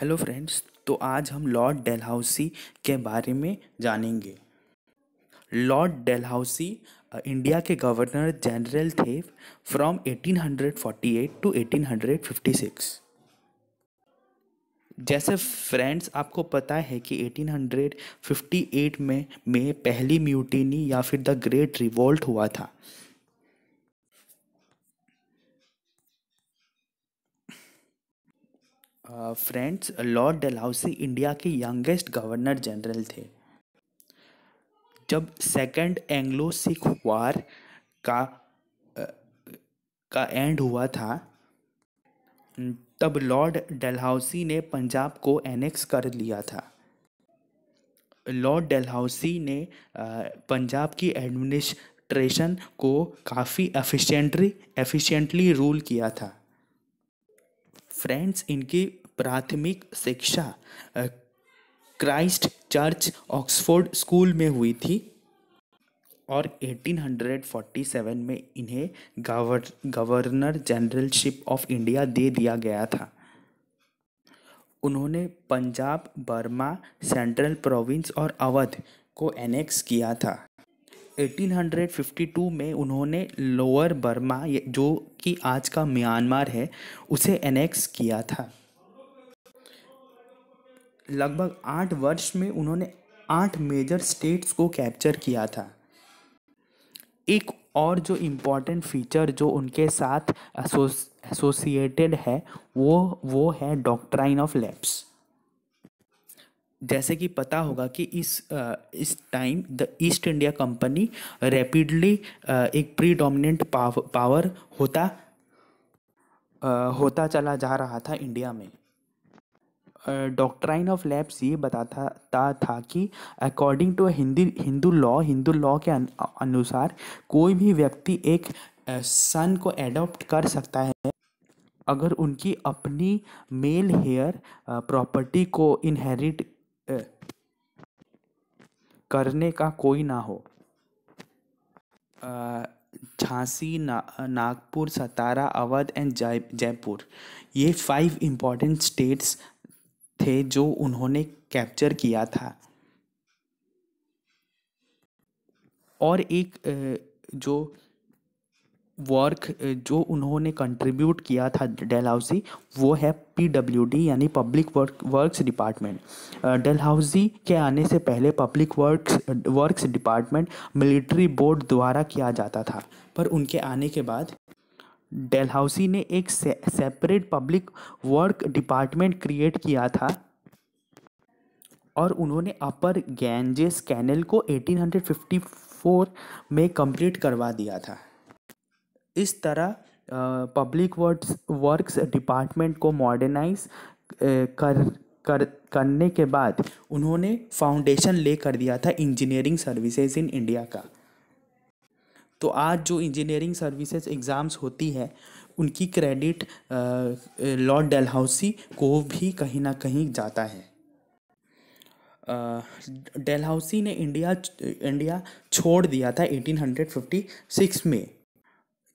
hello friends तो आज हम लॉर्ड डेलहाउसी के बारे में जानेंगे लॉर्ड डेलहाउसी इंडिया के गवर्नर जनरल थे फ्रॉम 1848 टू 1856 जैसे फ्रेंड्स आपको पता है कि 1858 में में पहली म्यूटिनी या फिर द ग्रेट रिवोल्ट हुआ था फ्रेंड्स लॉर्ड डलहौसी इंडिया के यंगेस्ट गवर्नर जनरल थे जब सेकंड एंग्लो सिख वार का आ, का एंड हुआ था तब लॉर्ड डलहौसी ने पंजाब को एनेक्स कर लिया था लॉर्ड डलहौसी ने पंजाब की एडमिनिस्ट्रेशन को काफ़ी एफिशिएंटली एफिशिएंटली रूल किया था फ्रेंड्स इनकी प्राथमिक शिक्षा क्राइस्ट चर्च ऑक्सफोर्ड स्कूल में हुई थी और 1847 में इन्हें गवर गवर्नर जनरलशिप ऑफ इंडिया दे दिया गया था उन्होंने पंजाब बर्मा सेंट्रल प्रोविंस और अवध को एनेक्स किया था 1852 में उन्होंने लोअर बर्मा जो कि आज का म्यांमार है उसे एनेक्स किया था लगभग आठ वर्ष में उन्होंने आठ मेजर स्टेट्स को कैप्चर किया था एक और जो इम्पॉर्टेंट फीचर जो उनके साथ एसोसिएटेड है वो वो है डॉक्ट्राइन ऑफ लैब्स जैसे कि पता होगा कि इस इस time the East India Company rapidly एक प्रीडोमिनेंट पाव, पावर होता होता चला जा रहा था इंडिया में डॉक्ट्राइन ऑफ लैब्स ये बताता था, था कि according to Hindi Hindu law Hindu law के अनुसार कोई भी व्यक्ति एक सन को एडॉप्ट कर सकता है अगर उनकी अपनी मेल हेयर प्रॉपर्टी को इनहेरिट करने का कोई ना हो झांसी ना नागपुर सतारा अवध एंड जय जयपुर ये फाइव इम्पॉर्टेंट स्टेट्स थे जो उन्होंने कैप्चर किया था और एक जो वर्क जो उन्होंने कंट्रीब्यूट किया था डेलहाउजी वो है पीडब्ल्यूडी यानी public work works department Dalhousie के आने से पहले public works works department military board द्वारा किया जाता था पर उनके आने के बाद डेलहाउसी ने एक से, separate public work department create किया था और उन्होंने अपर गैंजेस कैनल को 1854 में कंप्लीट करवा दिया था इस तरह पब्लिक वर्ड्स वर्क्स डिपार्टमेंट को मॉडर्नाइज कर कर करने के बाद उन्होंने फाउंडेशन ले कर दिया था इंजीनियरिंग सर्विसेज इन इंडिया का तो आज जो इंजीनियरिंग सर्विसेज एग्ज़ाम्स होती है उनकी क्रेडिट लॉर्ड डेलहाउसी को भी कहीं ना कहीं जाता है डेलहाउसी ने इंडिया इंडिया छोड़ दिया था 1856 में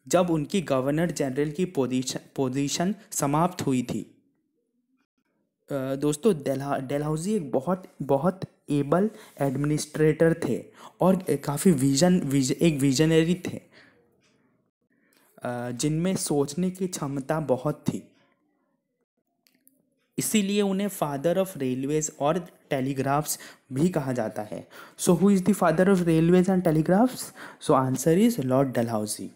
जब उनकी गवर्नर जनरल की पोजीशन पोजीशन समाप्त हुई थी दोस्तों डेला डेलहाउजी एक बहुत बहुत एबल एडमिनिस्ट्रेटर थे और काफ़ी विजन विज, एक विजनरी थे जिनमें सोचने की क्षमता बहुत थी इसीलिए उन्हें फादर ऑफ रेलवेज और टेलीग्राफ्स भी कहा जाता है so who is the father of railways and telegraphs so answer is Lord Dalhousie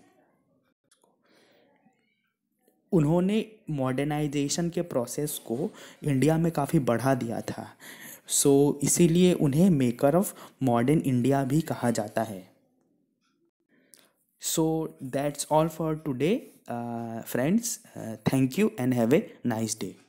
उन्होंने मॉडर्नाइजेशन के प्रोसेस को इंडिया में काफ़ी बढ़ा दिया था सो so, इसीलिए उन्हें मेकर ऑफ मॉडर्न इंडिया भी कहा जाता है so that's all for today friends thank you and have a nice day